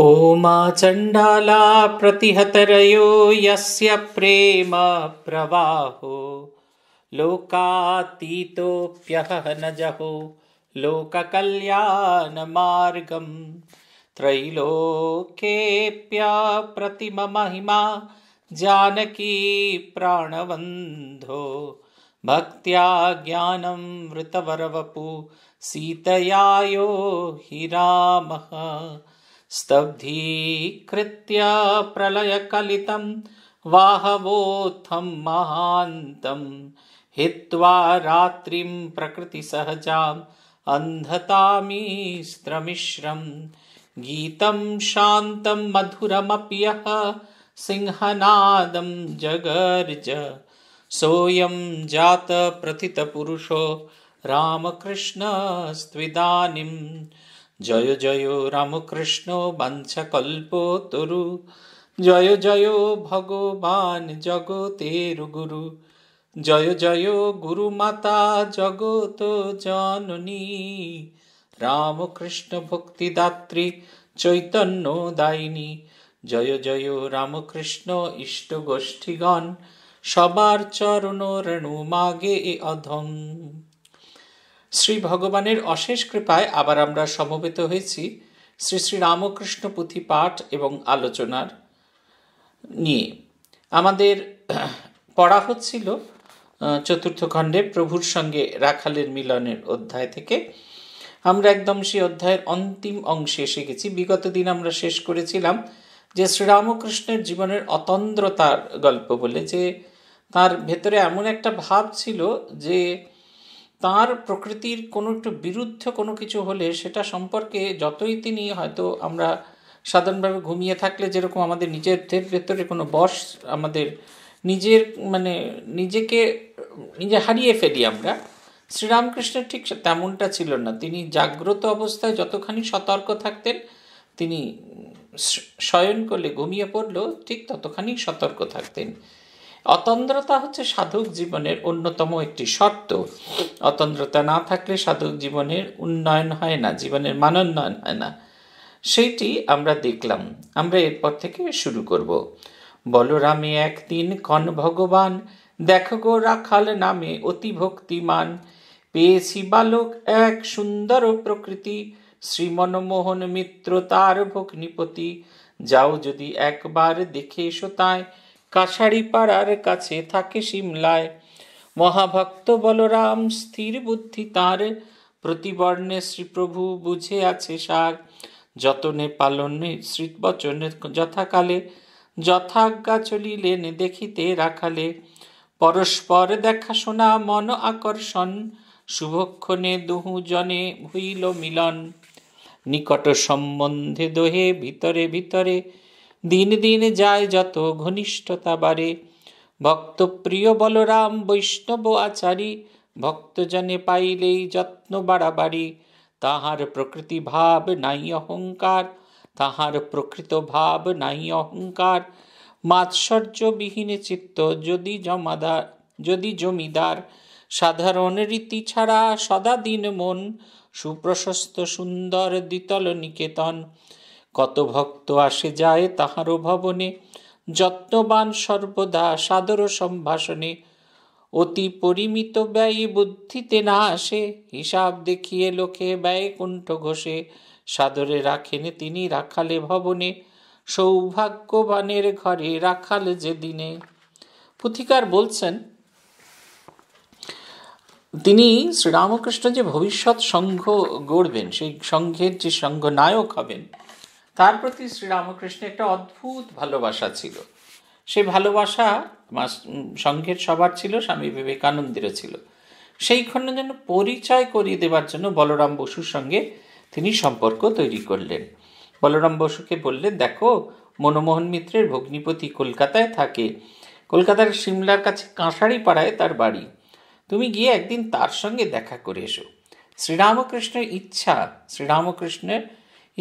ओ चण्डाला प्रतिहतरयो यस्य प्रेम प्रवाहो न जहो लोककल्याणमार्गम् त्रैलोकेऽप्या जानकी जानकीप्राणवन्धो भक्त्या ज्ञानं वृतवरवपु सीतया यो हि रामः स्तब्धीकृत्य प्रलयकलितम् बाहवोत्थम् महान्तम् हित्वा रात्रिम् प्रकृतिसहजाम् अन्धतामि स्त्रमिश्रम् गीतम् शान्तम् मधुरमपि यः सिंहनादम् जगर्ज सोऽयम् जात पुरुषो रामकृष्णस्त्विदानीम् জয় জয় রামকৃষ্ণ তরু জয় জয় ভগবান জগতের গুরু জয় জয় মাতা জগত জননী রামকৃষ্ণ ভক্তিদাত্রী চৈতন্য দায়িনী জয় জয় রামকৃষ্ণ ইষ্ট গোষ্ঠীগণ সবার চরণ রেণু মাগে অধম শ্রী ভগবানের অশেষ কৃপায় আবার আমরা সমবেত হয়েছি শ্রী শ্রী রামকৃষ্ণ পুঁথি পাঠ এবং আলোচনার নিয়ে আমাদের পড়া হচ্ছিল চতুর্থ খণ্ডে প্রভুর সঙ্গে রাখালের মিলনের অধ্যায় থেকে আমরা একদম সেই অধ্যায়ের অন্তিম অংশে এসে গেছি বিগত দিন আমরা শেষ করেছিলাম যে শ্রীরামকৃষ্ণের জীবনের অতন্দ্রতার গল্প বলে যে তার ভেতরে এমন একটা ভাব ছিল যে তার প্রকৃতির কোনো একটু বিরুদ্ধ কোনো কিছু হলে সেটা সম্পর্কে যতই তিনি হয়তো আমরা সাধারণভাবে ঘুমিয়ে থাকলে যেরকম আমাদের নিজের ভেতরে কোনো বস আমাদের নিজের মানে নিজেকে নিজে হারিয়ে ফেলি আমরা শ্রীরামকৃষ্ণের ঠিক তেমনটা ছিল না তিনি জাগ্রত অবস্থায় যতখানি সতর্ক থাকতেন তিনি শয়ন করলে ঘুমিয়ে পড়লেও ঠিক ততখানি সতর্ক থাকতেন অতন্দ্রতা হচ্ছে সাধক জীবনের অন্যতম একটি শর্ত অতন্দ্রতা না থাকলে সাধক জীবনের উন্নয়ন হয় না জীবনের মানোন্নয়ন হয় না সেইটি আমরা দেখলাম আমরা এরপর থেকে শুরু করব বলরামে একদিন কন ভগবান দেখো গো রাখাল নামে অতি ভক্তিমান পেয়েছি বালক এক সুন্দর প্রকৃতি শ্রীমনমোহন মিত্র তার ভগ্নিপতি যাও যদি একবার দেখে এসো তায় কাছাড়িপাড়ার কাছে থাকে সিমলায় মহাভক্ত বলরাম স্থির বুদ্ধি তাঁর প্রতিবর্ণে শ্রীপ্রভু বুঝে আছে সার যতনে পালনে শ্রীবচনে যথাকালে যথাজ্ঞা চলিলেন দেখিতে রাখালে পরস্পর দেখাশোনা মন আকর্ষণ শুভক্ষণে দুহুজনে হইল মিলন নিকট সম্বন্ধে দোহে ভিতরে ভিতরে দিন দিন যায় যত ঘনিষ্ঠতা বাড়ে ভক্ত প্রিয় বলরাম বৈষ্ণব আচারী ভক্তজনে পাইলেই যত্ন বাড়াবাড়ি তাহার প্রকৃতি ভাব নাই অহংকার তাহার প্রকৃত ভাব নাই অহংকার মাৎসর্যবিহীন চিত্ত যদি জমাদার যদি জমিদার সাধারণ রীতি ছাড়া সদা দিন মন সুপ্রশস্ত সুন্দর দ্বিতল নিকেতন কত ভক্ত আসে যায় তাহারও ভবনে যত্নবান সর্বদা সাদর সম্ভাষণে অতি পরিমিত ব্যয়ী বুদ্ধিতে না আসে হিসাব দেখিয়ে লোকে ব্যয় কুণ্ঠ ঘষে সাদরে রাখেনে তিনি রাখালে ভবনে সৌভাগ্যবানের ঘরে রাখাল যেদিনে পুথিকার বলছেন তিনি শ্রীরামকৃষ্ণ যে ভবিষ্যৎ সংঘ গড়বেন সেই সংঘের যে সংঘ নায়ক হবেন তার প্রতি শ্রীরামকৃষ্ণের একটা অদ্ভুত ভালোবাসা ছিল সে ভালোবাসা সংঘের সবার ছিল স্বামী বিবেকানন্দেরও ছিল সেইখানে যেন পরিচয় করিয়ে দেবার জন্য বলরাম বসুর সঙ্গে তিনি সম্পর্ক তৈরি করলেন বলরাম বসুকে বললেন দেখো মনমোহন মিত্রের ভগ্নিপতি কলকাতায় থাকে কলকাতার সিমলার কাছে কাঁসারি পাড়ায় তার বাড়ি তুমি গিয়ে একদিন তার সঙ্গে দেখা করে এসো শ্রীরামকৃষ্ণের ইচ্ছা শ্রীরামকৃষ্ণের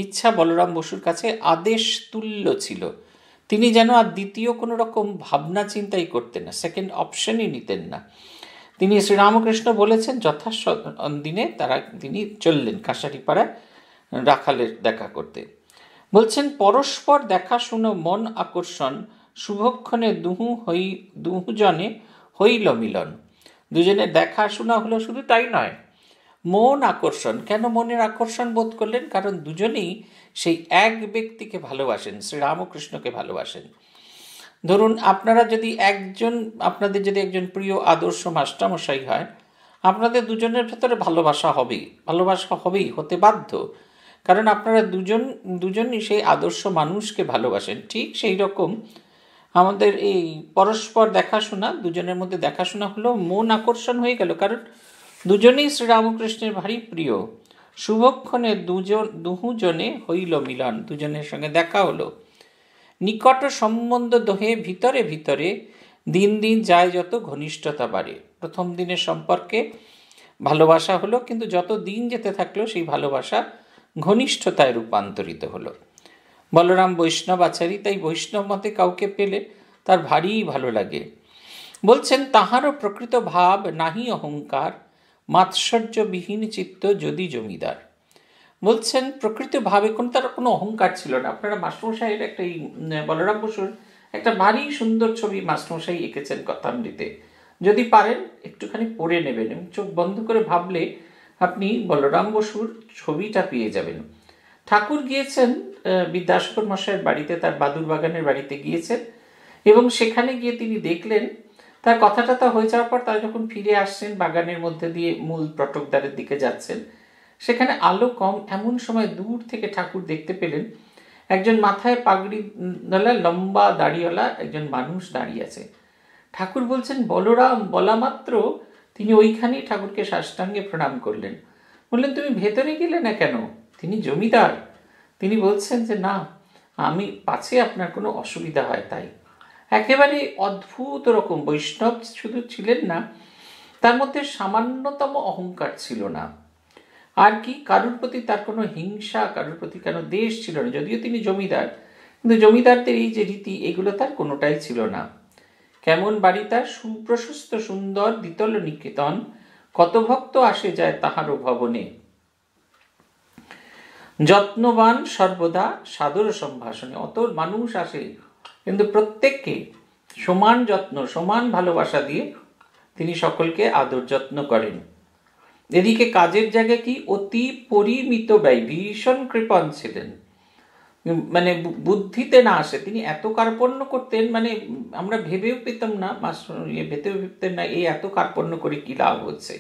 ইচ্ছা বলরাম বসুর কাছে আদেশ তুল্য ছিল তিনি যেন আর দ্বিতীয় কোনো রকম ভাবনা চিন্তাই করতেন না সেকেন্ড অপশনই নিতেন না তিনি শ্রীরামকৃষ্ণ বলেছেন যথাস দিনে তারা তিনি চললেন কাঁসারিপাড়ায় রাখালের দেখা করতে বলছেন পরস্পর দেখাশুনো মন আকর্ষণ শুভক্ষণে দুহু হই দুহুজনে হইল মিলন দুজনে দেখাশোনা হলো শুধু তাই নয় মন আকর্ষণ কেন মনের আকর্ষণ বোধ করলেন কারণ দুজনেই সেই এক ব্যক্তিকে ভালোবাসেন শ্রীরামকৃষ্ণকে ভালোবাসেন ধরুন আপনারা যদি একজন আপনাদের যদি একজন প্রিয় আদর্শ মাস্টারমশাই হয় আপনাদের দুজনের ভেতরে ভালোবাসা হবে ভালোবাসা হবেই হতে বাধ্য কারণ আপনারা দুজন দুজনই সেই আদর্শ মানুষকে ভালোবাসেন ঠিক সেই রকম আমাদের এই পরস্পর দেখাশোনা দুজনের মধ্যে দেখাশোনা হলো মন আকর্ষণ হয়ে গেল কারণ দুজনেই শ্রীরামকৃষ্ণের ভারী প্রিয় শুভক্ষণে দুজন দুহুজনে হইল মিলন দুজনের সঙ্গে দেখা হলো নিকট সম্বন্ধ দোহে ভিতরে ভিতরে দিন দিন যায় যত ঘনিষ্ঠতা বাড়ে প্রথম দিনের সম্পর্কে ভালোবাসা হলো কিন্তু যত দিন যেতে থাকলো সেই ভালোবাসা ঘনিষ্ঠতায় রূপান্তরিত হলো বলরাম বৈষ্ণব আচারী তাই বৈষ্ণব মতে কাউকে পেলে তার ভারী ভালো লাগে বলছেন তাহারও প্রকৃত ভাব নাহি অহংকার মাৎসর্যবিহীন চিত্ত যদি জমিদার বলছেন প্রকৃতভাবে কোন তার কোনো অহংকার ছিল না আপনারা মাস্টমশাইয়ের একটা এই বলরাম বসুর একটা ভারী সুন্দর ছবি মাস্টমশাই এঁকেছেন কথামৃতে যদি পারেন একটুখানি পড়ে নেবেন এবং চোখ বন্ধ করে ভাবলে আপনি বলরাম বসুর ছবিটা পেয়ে যাবেন ঠাকুর গিয়েছেন বিদ্যাসকর মশাইয়ের বাড়িতে তার বাদুর বাগানের বাড়িতে গিয়েছেন এবং সেখানে গিয়ে তিনি দেখলেন তার কথাটা তো হয়ে যাওয়ার পর তারা যখন ফিরে আসছেন বাগানের মধ্যে দিয়ে মূল প্রটকদ্বারের দিকে যাচ্ছেন সেখানে আলো কম এমন সময় দূর থেকে ঠাকুর দেখতে পেলেন একজন মাথায় পাগড়ি নালা লম্বা দাড়িওয়ালা একজন মানুষ দাঁড়িয়ে আছে ঠাকুর বলছেন বলরাম বলা মাত্র তিনি ওইখানেই ঠাকুরকে সাষ্টাঙ্গে প্রণাম করলেন বললেন তুমি ভেতরে গেলে না কেন তিনি জমিদার তিনি বলছেন যে না আমি পাছে আপনার কোনো অসুবিধা হয় তাই একেবারে অদ্ভুত রকম বৈষ্ণব শুধু ছিলেন না তার মধ্যে সামান্যতম অহংকার ছিল না আর কি কারুর প্রতি তার কোনো হিংসা কারুর প্রতি কেন দেশ ছিল না যদিও তিনি জমিদার কিন্তু জমিদারদের এই যে রীতি এগুলো তার কোনোটাই ছিল না কেমন বাড়ি তার সুপ্রশস্ত সুন্দর দ্বিতল নিকেতন কত ভক্ত আসে যায় তাহারও ভবনে যত্নবান সর্বদা সাদর সম্ভাষণে অত মানুষ আসে কিন্তু প্রত্যেককে সমান যত্ন সমান ভালোবাসা দিয়ে তিনি সকলকে আদর যত্ন করেন এদিকে কাজের জায়গায় কি অতি পরিমিত ব্যয় ভীষণ কৃপণ ছিলেন মানে বুদ্ধিতে না আসে তিনি এত কার্পণ্য করতেন মানে আমরা ভেবেও পেতাম না ইয়ে ভেতেও পেতেন না এই এত কার্পণ্য করে কি লাভ হচ্ছে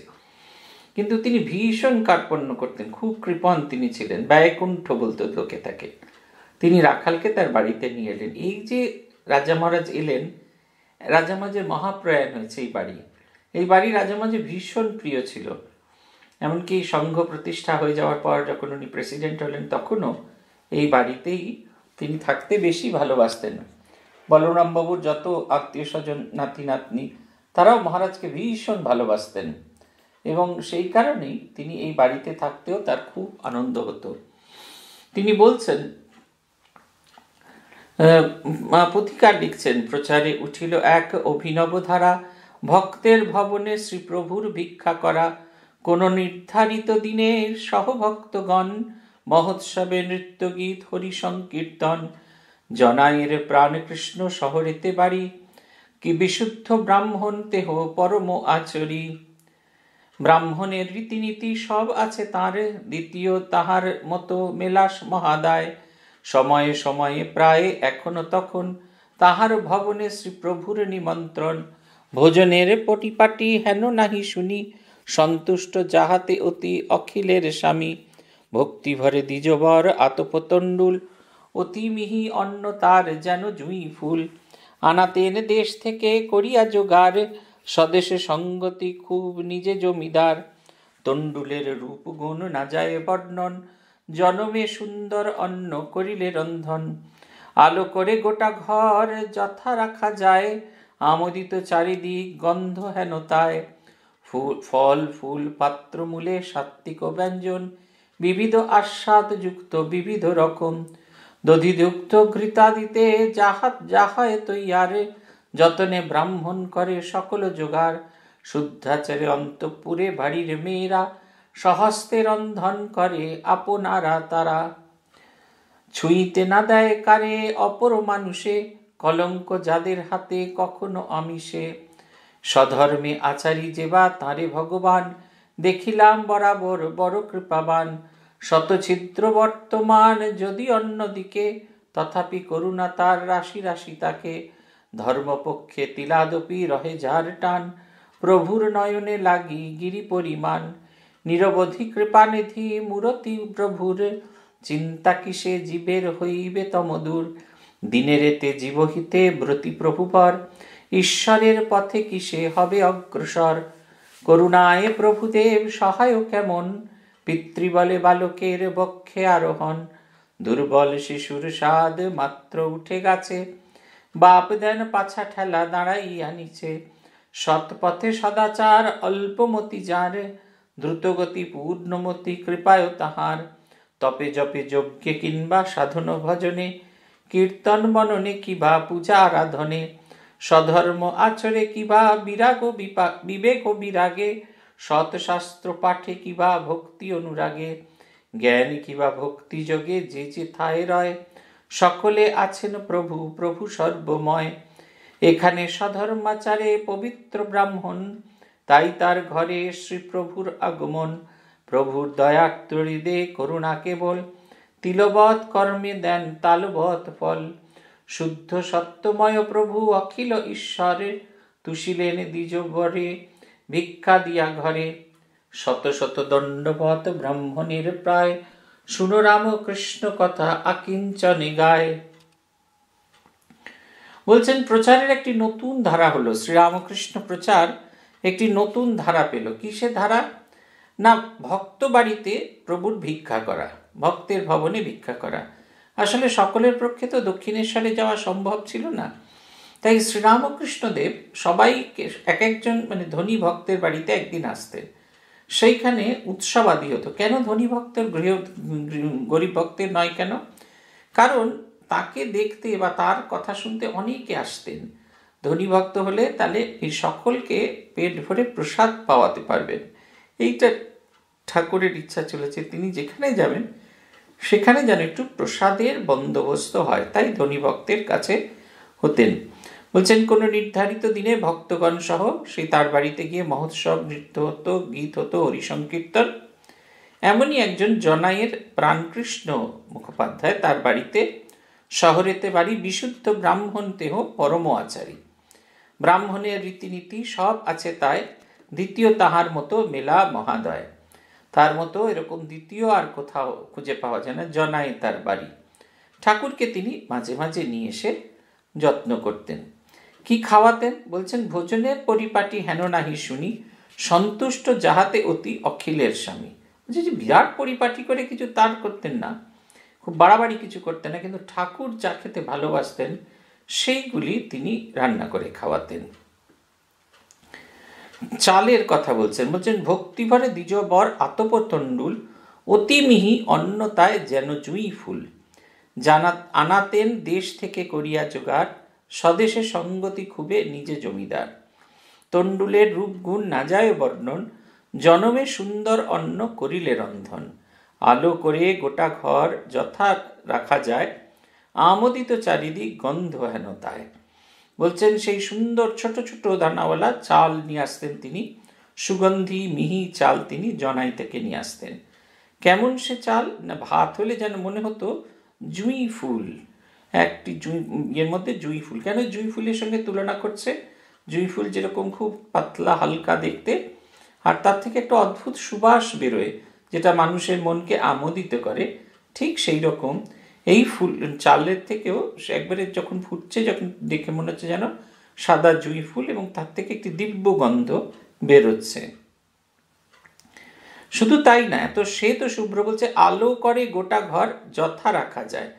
কিন্তু তিনি ভীষণ কার্পণ্য করতেন খুব কৃপণ তিনি ছিলেন ব্যয়কুণ্ঠ বলতো লোকে তাকে তিনি রাখালকে তার বাড়িতে নিয়ে এলেন এই যে রাজা মহারাজ এলেন রাজা মাঝে মহাপ্রয়াণ হয়েছে এই বাড়ি এই বাড়ি রাজা মাঝে ভীষণ প্রিয় ছিল এমনকি সংঘ প্রতিষ্ঠা হয়ে যাওয়ার পর যখন উনি প্রেসিডেন্ট হলেন তখনও এই বাড়িতেই তিনি থাকতে বেশি ভালোবাসতেন বলরামবাবুর যত আত্মীয় স্বজন নাতি নাতনি তারাও মহারাজকে ভীষণ ভালোবাসতেন এবং সেই কারণেই তিনি এই বাড়িতে থাকতেও তার খুব আনন্দ হতো তিনি বলছেন প্রতিকার লিখছেন প্রচারে উঠিল এক অভিনব ধারা ভক্তের ভবনে শ্রীপ্রভুর ভিক্ষা করা কোনো নির্ধারিত দিনে সহভক্তগণ মহোৎসবে নৃত্যগীত হরি সংকীর্তন জনায়ের প্রাণকৃষ্ণ শহরেতে বাড়ি কি বিশুদ্ধ ব্রাহ্মণ তেহ পরম আচরি ব্রাহ্মণের রীতিনীতি সব আছে তার দ্বিতীয় তাহার মতো মেলাস মহাদায় সময়ে সময়ে প্রায় এখনো তখন তাহার ভবনে শ্রীপ্রভুর নিমন্ত্রণ ভোজনের পটিপাটি হেন নাহি শুনি সন্তুষ্ট যাহাতে অতি অখিলের স্বামী ভক্তিভরে দ্বিজবর আতপতণ্ডুল অতি মিহি অন্ন তার যেন জুঁই ফুল আনাতেন দেশ থেকে করিয়া যোগার স্বদেশে সঙ্গতি খুব নিজে জমিদার তণ্ডুলের গুণ না যায় বর্ণন জনমে সুন্দর অন্ন করিলে রন্ধন আলো করে গোটা ঘর যথা রাখা যায় আমোদিত চারিদিক গন্ধ হেনতায় ফুল ফল ফুল পাত্র মূলে সাত্বিক ব্যঞ্জন বিবিধ আস্বাদ যুক্ত বিবিধ রকম দধিযুক্ত ঘৃতাদিতে যাহাত যাহায় তৈয়ারে যতনে ব্রাহ্মণ করে সকল জোগাড় শুদ্ধাচারে অন্তঃপুরে বাড়ির মেয়েরা সহস্তে রন্ধন করে আপনারা তারা ছুঁইতে না দেয় কারে অপর মানুষে কলঙ্ক যাদের হাতে কখনো অমিশে সধর্মে আচারী যেবা তাঁরে ভগবান দেখিলাম বরাবর বড় কৃপাবান শতছিদ্র বর্তমান যদি অন্যদিকে তথাপি করুণা তার রাশি রাশি তাকে ধর্মপক্ষে তিলাদপি রহে যার টান প্রভুর নয়নে লাগি গিরি পরিমাণ নিরবধি কৃপানিধি মূরতি প্রভুর চিন্তা কিসে জীবের হইবে তমদূর দিনে রেতে জীবহিতে ব্রতি প্রভুপর ঈশ্বরের পথে কিসে হবে অগ্রসর করুণায় প্রভুদেব সহায় কেমন পিতৃবলে বালকের বক্ষে আরোহণ দুর্বল শিশুর স্বাদ মাত্র উঠে গেছে বাপ দেন পাছা ঠেলা দাঁড়াইয়া নিচে সৎপথে সদাচার অল্পমতি যার দ্রুতগতি পূর্ণমতি কৃপায় তাহার তপে জপে যজ্ঞে কিংবা সাধন ভজনে কীর্তন মননে কিবা পূজা আরাধনে সধর্ম আচরে কিবা বিরাগ বিবেক ও বিরাগে সৎশাস্ত্র পাঠে কিবা ভক্তি অনুরাগে জ্ঞান কিবা ভক্তি যোগে যে যে থায় রয় সকলে আছেন প্রভু প্রভু সর্বময় এখানে সধর্মাচারে পবিত্র ব্রাহ্মণ তাই তার ঘরে শ্রীপ্রভুর আগমন প্রভুর দয়াক্তরিদে করুণা কেবল তিলবৎ কর্মে দেন তালবৎ ফল শুদ্ধ সত্যময় প্রভু অখিল ঈশ্বরে তুষিলেন ঘরে ভিক্ষা দিয়া ঘরে শত শত দণ্ডবত ব্রাহ্মণের প্রায় শুনো কৃষ্ণ কথা আকিঞ্চনে গায় বলছেন প্রচারের একটি নতুন ধারা হলো শ্রীরামকৃষ্ণ প্রচার একটি নতুন ধারা পেল কিসে ধারা না ভক্ত বাড়িতে প্রভুর ভিক্ষা করা ভক্তের ভবনে ভিক্ষা করা আসলে সকলের পক্ষে তো দক্ষিণেশ্বরে যাওয়া সম্ভব ছিল না তাই শ্রীরামকৃষ্ণদেব সবাইকে এক একজন মানে ধনী ভক্তের বাড়িতে একদিন আসতেন সেইখানে আদি হতো কেন ধনী ভক্তের গৃহ গরিব ভক্তের নয় কেন কারণ তাকে দেখতে বা তার কথা শুনতে অনেকে আসতেন ধনী ভক্ত হলে তাহলে এই সকলকে পেট ভরে প্রসাদ পাওয়াতে পারবেন এইটা ঠাকুরের ইচ্ছা চলেছে তিনি যেখানে যাবেন সেখানে যেন একটু প্রসাদের বন্দোবস্ত হয় তাই ধনী ভক্তের কাছে হতেন বলছেন কোনো নির্ধারিত দিনে ভক্তগণ সহ সে তার বাড়িতে গিয়ে মহোৎসব নৃত্য হতো গীত হতো হরিসংকীর্তন এমনই একজন জনায়ের প্রাণকৃষ্ণ মুখোপাধ্যায় তার বাড়িতে শহরেতে বাড়ি বিশুদ্ধ ব্রাহ্মণ দেহ পরম আচারী ব্রাহ্মণের রীতিনীতি সব আছে তাই দ্বিতীয় তাহার মতো মেলা মহাদয় তার মতো এরকম দ্বিতীয় আর কোথাও খুঁজে পাওয়া যায় না জনাই তার বাড়ি ঠাকুরকে তিনি মাঝে মাঝে নিয়ে এসে যত্ন করতেন কি খাওয়াতেন বলছেন ভোজনের পরিপাটি হেন নাহি শুনি সন্তুষ্ট যাহাতে অতি অখিলের স্বামী বলছে যে বিরাট পরিপাটি করে কিছু তার করতেন না খুব বাড়াবাড়ি কিছু করতেন না কিন্তু ঠাকুর যা খেতে ভালোবাসতেন সেইগুলি তিনি রান্না করে খাওয়াতেন চালের কথা বলছেন বলছেন ভক্তিভরে দ্বিজবর আতপতণ্ডুল অতি মিহি অন্নতায় যেন জুঁই ফুল জানাত আনাতেন দেশ থেকে করিয়া জোগাড় স্বদেশে সঙ্গতি খুবে নিজে জমিদার তণ্ডুলের রূপগুণ না যায় বর্ণন জনমে সুন্দর অন্ন করিলে রন্ধন আলো করে গোটা ঘর যথা রাখা যায় আমোদিত চারিদিক গন্ধহীনতায় বলছেন সেই সুন্দর ছোট ছোট দানাওয়ালা চাল নিয়ে আসতেন তিনি সুগন্ধি মিহি চাল তিনি জনাই থেকে নিয়ে আসতেন কেমন সে চাল না ভাত হলে যেন মনে হতো জুঁই ফুল একটি জুঁই এর মধ্যে জুঁই ফুল কেন জুঁই ফুলের সঙ্গে তুলনা করছে জুঁই ফুল যেরকম খুব পাতলা হালকা দেখতে আর তার থেকে একটা অদ্ভুত সুবাস বেরোয় যেটা মানুষের মনকে আমোদিত করে ঠিক সেই রকম এই ফুল চালের থেকেও একবারে যখন ফুটছে যখন দেখে মনে হচ্ছে যেন সাদা জুঁই ফুল এবং তার থেকে একটি দিব্য গন্ধ বেরোচ্ছে শুধু তাই না এত সে তো শুভ্র বলছে আলো করে গোটা ঘর যথা রাখা যায়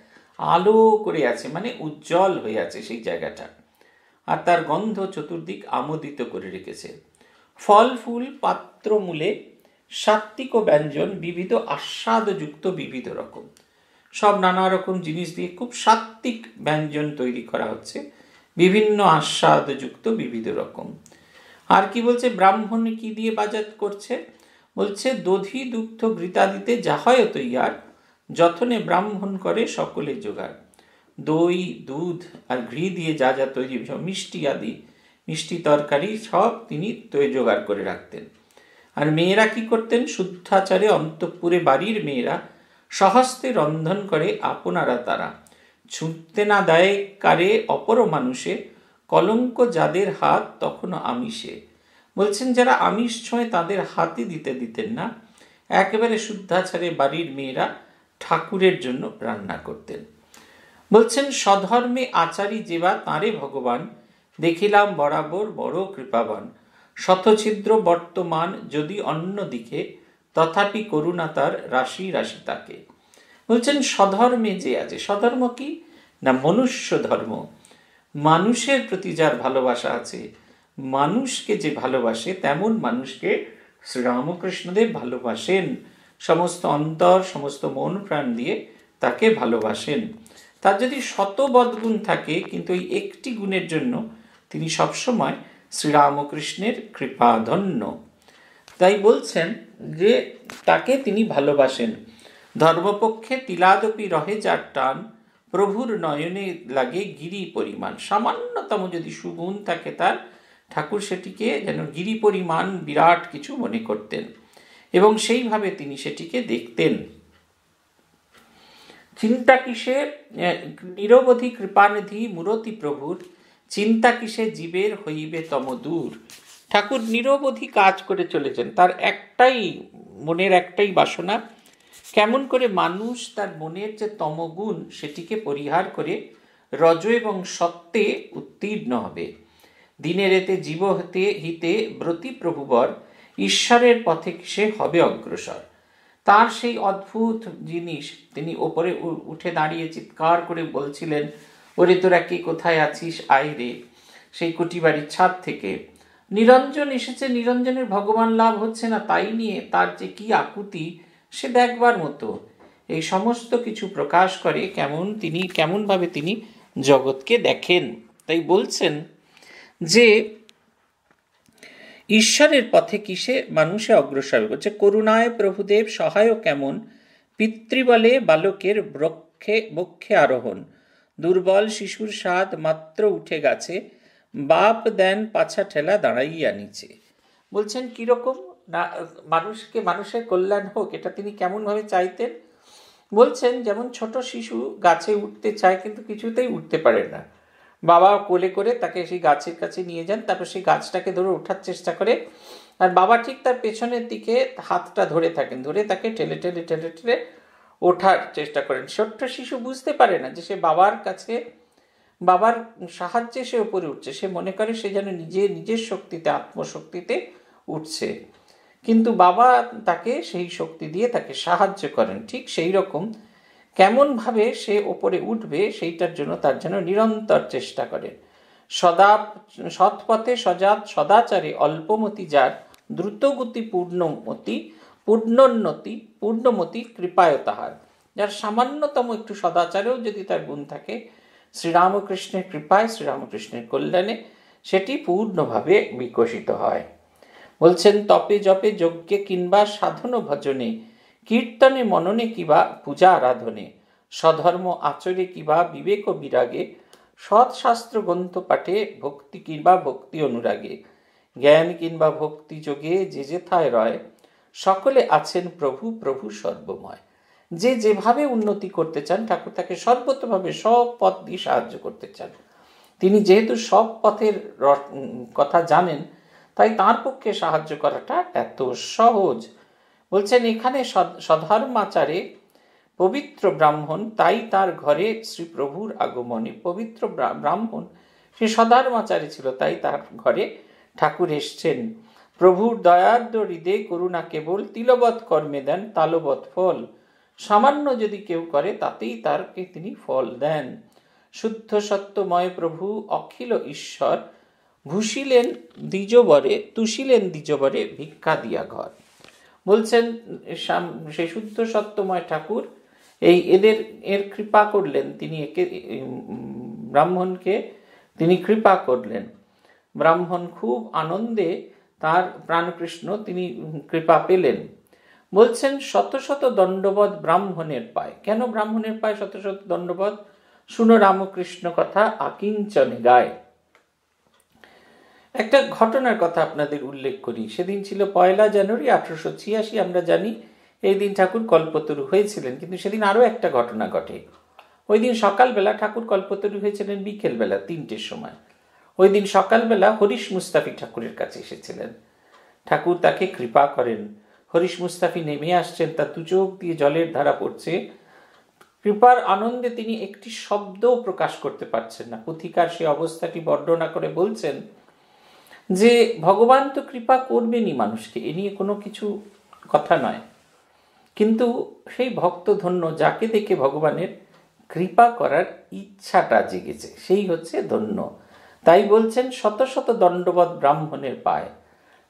আলো করে আছে মানে উজ্জ্বল হয়ে আছে সেই জায়গাটা আর তার গন্ধ চতুর্দিক আমোদিত করে রেখেছে ফল ফুল পাত্র মূলে সাত্ত্বিক ব্যঞ্জন বিবিধ আস্বাদযুক্ত বিবিধ রকম সব নানা রকম জিনিস দিয়ে খুব সাত্ত্বিক ব্যঞ্জন তৈরি করা হচ্ছে বিভিন্ন আস্বাদযুক্ত বিবিধ রকম আর কি বলছে ব্রাহ্মণ কি দিয়ে বাজাত করছে বলছে দধি দুগ্ধ গৃতাদিতে দিতে যাহয় তৈয়ার যথনে ব্রাহ্মণ করে সকলে জোগাড় দই দুধ আর ঘি দিয়ে যা যা তৈরি মিষ্টি আদি মিষ্টি তরকারি সব তিনি জোগাড় করে রাখতেন আর মেয়েরা কি করতেন শুদ্ধাচারে অন্তঃপুরে বাড়ির মেয়েরা সহস্তে রন্ধন করে আপনারা তারা ছুটতে না দেয় কারে অপর মানুষে কলঙ্ক যাদের হাত তখনও আমিষে বলছেন যারা আমিষ ছয় তাদের হাতই দিতে দিতেন না একেবারে শুদ্ধাচারে বাড়ির মেয়েরা ঠাকুরের জন্য রান্না করতেন বলছেন সধর্মে আচারী যেবা তাঁরে ভগবান দেখিলাম বরাবর বড় কৃপাবান শতছিদ্র বর্তমান যদি অন্য দিকে তথাপি করুণা তার রাশি রাশি তাকে বলছেন স্বধর্মে যে আছে স্বধর্ম কি না মনুষ্য ধর্ম মানুষের প্রতি যার ভালোবাসা আছে মানুষকে যে ভালোবাসে তেমন মানুষকে রামকৃষ্ণদেব ভালোবাসেন সমস্ত অন্তর সমস্ত মন প্রাণ দিয়ে তাকে ভালোবাসেন তার যদি শতবদ গুণ থাকে কিন্তু এই একটি গুণের জন্য তিনি সবসময় শ্রীরামকৃষ্ণের কৃপাধন্য তাই বলছেন যে তাকে তিনি ভালোবাসেন ধর্মপক্ষে তিলাদপি রহে যার টান প্রভুর নয়নে লাগে গিরি পরিমাণ সামান্যতম যদি সুগুণ থাকে তার ঠাকুর সেটিকে যেন গিরি পরিমাণ বিরাট কিছু মনে করতেন এবং সেইভাবে তিনি সেটিকে দেখতেন চিন্তা কিসে নিরবধি কৃপানিধি মুরতি প্রভুর চিন্তা কিসে জীবের হইবে তম দূর ঠাকুর নিরবধি কাজ করে চলেছেন তার একটাই মনের একটাই বাসনা কেমন করে মানুষ তার মনের যে তমগুণ সেটিকে পরিহার করে রজ এবং সত্যে উত্তীর্ণ হবে দিনে রেতে জীব হতে হিতে ব্রতীপ্রভুবর ঈশ্বরের পথে সে হবে অগ্রসর তার সেই অদ্ভুত জিনিস তিনি ওপরে উঠে দাঁড়িয়ে চিৎকার করে বলছিলেন ওরে তোরা কে কোথায় আছিস আয় রে সেই কুটিবাড়ির ছাদ থেকে নিরঞ্জন এসেছে নিরঞ্জনের ভগবান লাভ হচ্ছে না তাই নিয়ে তার যে কি আকুতি সে দেখবার মতো এই সমস্ত কিছু প্রকাশ করে কেমন তিনি কেমনভাবে তিনি জগৎকে দেখেন তাই বলছেন যে ঈশ্বরের পথে কিসে মানুষে অগ্রসর করছে করুণায় প্রভুদেব সহায় কেমন পিতৃবলে বালকের বক্ষে বক্ষে আরোহণ দুর্বল শিশুর স্বাদ মাত্র উঠে গেছে বাপ দেন পাছা ঠেলা দাঁড়াইয়া নিচে বলছেন কীরকম না মানুষকে মানুষের কল্যাণ হোক এটা তিনি কেমনভাবে চাইতেন বলছেন যেমন ছোট শিশু গাছে উঠতে চায় কিন্তু কিছুতেই উঠতে পারে না বাবা কোলে করে তাকে সেই গাছের কাছে নিয়ে যান তারপর সেই গাছটাকে ধরে ওঠার চেষ্টা করে আর বাবা ঠিক তার পেছনের দিকে হাতটা ধরে থাকেন ধরে তাকে ঠেলে ঠেলে ঠেলে ঠেলে ওঠার চেষ্টা করেন ছোট্ট শিশু বুঝতে পারে না যে সে বাবার কাছে বাবার সাহায্যে সে উপরে উঠছে সে মনে করে সে যেন নিজে নিজের শক্তিতে আত্মশক্তিতে উঠছে কিন্তু বাবা তাকে সেই শক্তি দিয়ে তাকে সাহায্য করেন ঠিক সেই রকম কেমনভাবে সে ওপরে উঠবে সেইটার জন্য তার যেন নিরন্তর চেষ্টা করে সদা সৎপথে সজাত সদাচারে অল্পমতি যার দ্রুতগতি পূর্ণমতি পূর্ণোন্নতি পূর্ণমতি কৃপায় তাহার যার সামান্যতম একটু সদাচারেও যদি তার গুণ থাকে শ্রীরামকৃষ্ণের কৃপায় শ্রীরামকৃষ্ণের কল্যাণে সেটি পূর্ণভাবে বিকশিত হয় বলছেন তপে জপে যজ্ঞে কিংবা সাধন ভজনে কীর্তনে মননে কিবা পূজা আরাধনে সধর্ম আচরে কিবা বিবেক বিরাগে শাস্ত্র গ্রন্থ পাঠে ভক্তি কিংবা ভক্তি অনুরাগে জ্ঞান কিংবা ভক্তি যোগে যে যেথায় রয় সকলে আছেন প্রভু প্রভু সর্বময় যে যেভাবে উন্নতি করতে চান ঠাকুর তাকে সর্বতভাবে সব পথ দিয়ে সাহায্য করতে চান তিনি যেহেতু সব পথের কথা জানেন তাই তার পক্ষে সাহায্য করাটা এত সহজ বলছেন এখানে সধর্মাচারে পবিত্র ব্রাহ্মণ তাই তার ঘরে শ্রীপ্রভুর আগমনে পবিত্র ব্রাহ্মণ সে সধর্মাচারে ছিল তাই তার ঘরে ঠাকুর এসছেন প্রভুর দয়ার্দ হৃদে করুণা কেবল তিলবৎ কর্মে দেন তালবৎ ফল সামান্য যদি কেউ করে তাতেই তারকে তিনি ফল দেন শুদ্ধ সত্যময় প্রভু অখিল ঈশ্বর ভুষিলেন দ্বিজবরে তুষিলেন দ্বিজবরে ভিক্ষা দিয়া ঘর বলছেন সে শুদ্ধ সত্যময় ঠাকুর এই এদের এর কৃপা করলেন তিনি একে ব্রাহ্মণকে তিনি কৃপা করলেন ব্রাহ্মণ খুব আনন্দে তার প্রাণকৃষ্ণ তিনি কৃপা পেলেন বলছেন শত শত দণ্ডবধ ব্রাহ্মণের পায় কেন ব্রাহ্মণের পায় শত শত দণ্ডবধ শুনো রামকৃষ্ণ কথা আকিঞ্চনে গায় একটা ঘটনার কথা আপনাদের উল্লেখ করি সেদিন ছিল পয়লা জানুয়ারি আঠারোশো ছিয়াশি আমরা জানি এই দিন ঠাকুর কল্পতরু হয়েছিলেন কিন্তু সেদিন আরও একটা ঘটনা ঘটে ওই দিন সকালবেলা ঠাকুর কল্পতরু হয়েছিলেন বিকেলবেলা তিনটের সময় ওই দিন সকালবেলা হরিশ মুস্তাফি ঠাকুরের কাছে এসেছিলেন ঠাকুর তাকে কৃপা করেন হরিশ মুস্তাফি নেমে আসছেন তার দু চোখ দিয়ে জলের ধারা পড়ছে কৃপার আনন্দে তিনি একটি শব্দও প্রকাশ করতে পারছেন না পুথিকার সেই অবস্থাটি বর্ণনা করে বলছেন যে ভগবান তো কৃপা করবেনই মানুষকে এ নিয়ে কোনো কিছু কথা নয় কিন্তু সেই ভক্ত ধন্য যাকে দেখে ভগবানের কৃপা করার ইচ্ছাটা জেগেছে সেই হচ্ছে ধন্য তাই বলছেন শত শত দণ্ডবধ ব্রাহ্মণের পায়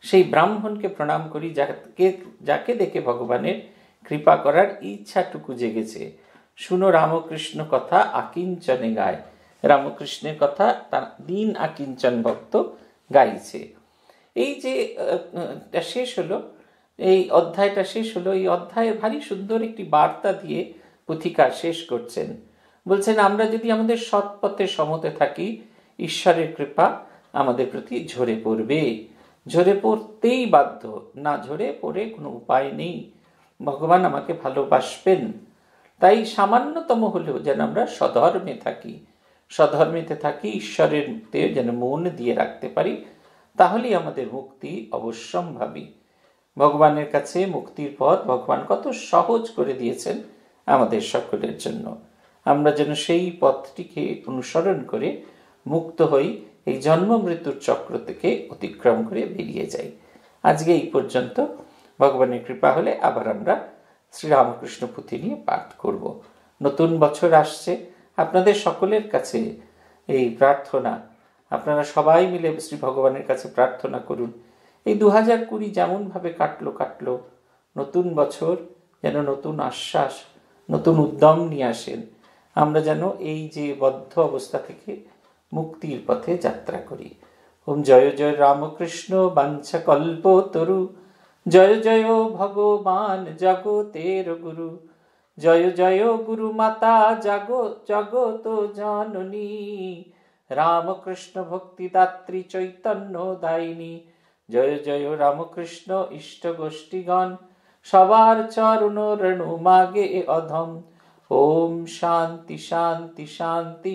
সেই ব্রাহ্মণকে প্রণাম করি যাকে যাকে দেখে ভগবানের কৃপা করার ইচ্ছাটুকু জেগেছে শুনো রামকৃষ্ণ কথা আকিঞ্চনে গায় রামকৃষ্ণের কথা তার দিন আকিঞ্চন ভক্ত গাইছে এই যে শেষ হলো এই অধ্যায়টা শেষ হলো এই অধ্যায়ে ভারী সুন্দর একটি বার্তা দিয়ে পুথিকা শেষ করছেন বলছেন আমরা যদি আমাদের সৎপথে সমতে থাকি ঈশ্বরের কৃপা আমাদের প্রতি ঝরে পড়বে ঝরে পড়তেই বাধ্য না ঝরে পড়ে কোনো উপায় নেই ভগবান আমাকে ভালোবাসবেন তাই সামান্যতম হলেও যেন আমরা সধর্মে থাকি সধর্মেতে থাকি ঈশ্বরের যেন মন দিয়ে রাখতে পারি তাহলেই আমাদের মুক্তি অবশ্যম্ভাবী ভগবানের কাছে মুক্তির পথ ভগবান কত সহজ করে দিয়েছেন আমাদের সকলের জন্য আমরা যেন সেই পথটিকে অনুসরণ করে মুক্ত হই এই জন্ম মৃত্যুর চক্র থেকে অতিক্রম করে বেরিয়ে যাই আজকে এই পর্যন্ত ভগবানের কৃপা হলে আবার আমরা শ্রীরামকৃষ্ণ পুঁথি নিয়ে পাঠ করব নতুন বছর আসছে আপনাদের সকলের কাছে এই প্রার্থনা আপনারা সবাই মিলে শ্রী ভগবানের কাছে প্রার্থনা করুন এই দু হাজার কুড়ি যেমনভাবে কাটলো কাটলো নতুন বছর যেন নতুন আশ্বাস নতুন উদ্যম নিয়ে আসেন আমরা যেন এই যে বদ্ধ অবস্থা থেকে মুক্তির পথে যাত্রা করি ওম জয় জয় রামকৃষ্ণ বাঞ্ছা কল্প তরু জয় জয় ভগবান জগতের গুরু জয় জয় গুরু মাতা জাগ জগত জাননী রামকৃষ্ণ ভক্তিদাত্রী চৈতন্য দায়িনী জয় জয় রামকৃষ্ণ ইষ্ট গোষ্ঠীগণ সবার চরণ রেণু মাগে অধম ওম শান্তি শান্তি শান্তি